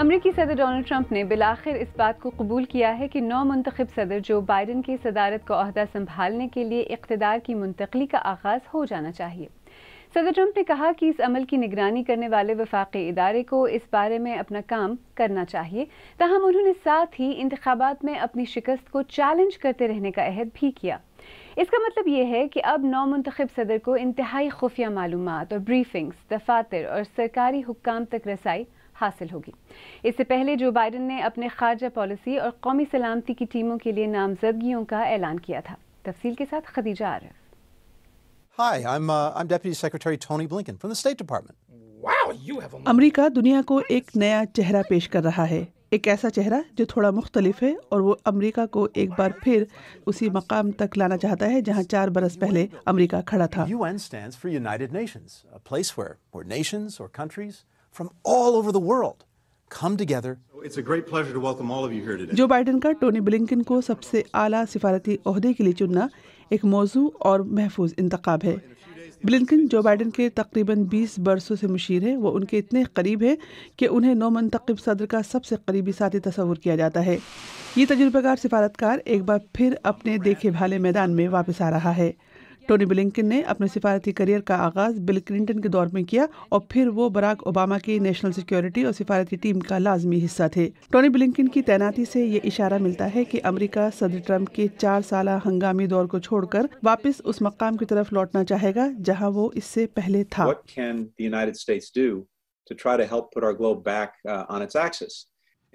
امریکی صدر Donald Trump نے بلاخر اس بات کو قبول کیا ہے کہ نو منتخب صدر جو بائیڈن کی صدارت کو عہدہ سنبھالنے کے لیے اقتدار کی منتقلی کا آغاز ہو جانا چاہیے صدر ٹرمپ نے کہا کہ اس عمل کی نگرانی کرنے والے وفاقی ادارے کو اس بارے میں اپنا کام کرنا چاہیے تاہم انہوں نے ساتھ ہی انتخابات میں اپنی شکست کو چیلنج کرتے رہنے کا عہد بھی کیا اس کا مطلب یہ ہے کہ اب نو منتخب صدر کو انتہائی خفیہ معلومات اور بریفنگز دفاتر اور سرکاری حکام تک رسائی حاصل ہوگی اس سے پہلے جو بائیڈن نے اپنے خارجہ پالیسی اور قومی سلامتی کی ٹیموں کے لیے نامزدگیوں کا اعلان کیا تھا تفصیل کے ساتھ خدیجہ امریکہ دنیا کو ایک نیا چہرہ پیش کر رہا ہے ایک ایسا چہرہ جو تھوڑا مختلف ہے اور وہ امریکہ کو ایک بار پھر اسی مقام تک لانا چاہتا ہے جہاں چار برس پہلے امریکہ کھڑا تھا جو بائیڈن کا ٹونی بلنکن کو سب سے اعلیٰ سفارتی عہدے کے لیے چننا ایک موضوع اور محفوظ انتخاب ہے بلنکن جو بائیڈن کے تقریباً بیس برسوں سے مشیر ہیں وہ ان کے اتنے قریب ہیں کہ انہیں نو منتخب صدر کا سب سے قریبی ساتھی تصور کیا جاتا ہے یہ تجربہ کار سفارتکار ایک بار پھر اپنے دیکھے بھالے میدان میں واپس آ رہا ہے ٹونی بلنکن نے اپنے سفارتی کریئر کا آغاز بل کلنٹن کے دور میں کیا اور پھر وہ براک اوباما کی نیشنل سیکیورٹی اور سفارتی ٹیم کا لازمی حصہ تھے ٹونی بلنکن کی تعیناتی سے یہ اشارہ ملتا ہے کہ امریکہ صدر ٹرمپ کے چار سالہ ہنگامی دور کو چھوڑ کر واپس اس مقام کی طرف لوٹنا چاہے گا جہاں وہ اس سے پہلے تھا uh,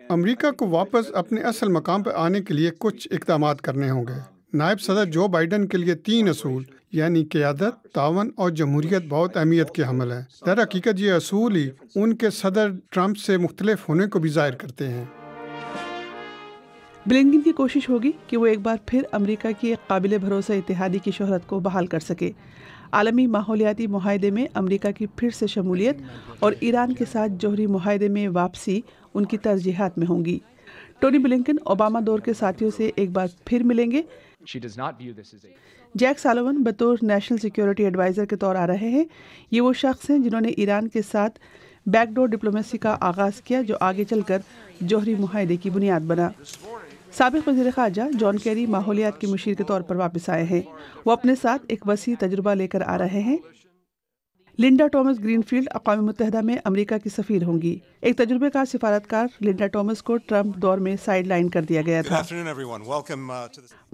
امریکہ کو واپس اپنے اصل مقام پر آنے کے لیے کچھ اقدامات کرنے ہوں گے نائب صدر جو بائیڈن کے لیے تین اصول یعنی قیادت تعاون اور جمہوریت بہت اہمیت کے حمل ہے کوشش ہوگی کہ وہ ایک بار پھر امریکہ کی ایک قابل بھروسہ اتحادی کی شہرت کو بحال کر سکے عالمی ماحولیاتی معاہدے میں امریکہ کی پھر سے شمولیت اور ایران کے ساتھ جوہری معاہدے میں واپسی ان کی ترجیحات میں ہوں گی ٹونی بلنکن اوباما دور کے ساتھیوں سے ایک بار پھر ملیں گے جیک سالون بطور نیشنل سیکیورٹی ایڈوائزر کے طور آ رہے ہیں یہ وہ شخص ہیں جنہوں نے ایران کے ساتھ بیک ڈور ڈپلومیسی کا آغاز کیا جو آگے چل کر جوہری معاہدے کی بنیاد بنا سابق وزیر خارجہ جان کیری ماحولیات کے مشیر کے طور پر واپس آئے ہیں وہ اپنے ساتھ ایک وسیع تجربہ لے کر آ رہے ہیں لنڈا ٹومس گرین فیلڈ اقوام متحدہ میں امریکہ کی سفیر ہوں گی ایک تجربے کار سفارتکار لنڈا ٹومس کو ٹرمپ دور میں سائیڈ لائن کر دیا گیا تھا uh,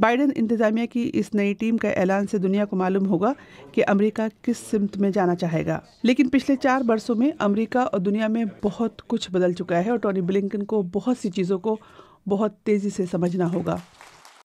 بائیڈن انتظامیہ کی اس نئی ٹیم کا اعلان سے دنیا کو معلوم ہوگا کہ امریکہ کس سمت میں جانا چاہے گا لیکن پچھلے چار برسوں میں امریکہ اور دنیا میں بہت کچھ بدل چکا ہے اور ٹونی بلنکن کو بہت سی چیزوں کو بہت تیزی سے سمجھنا ہوگا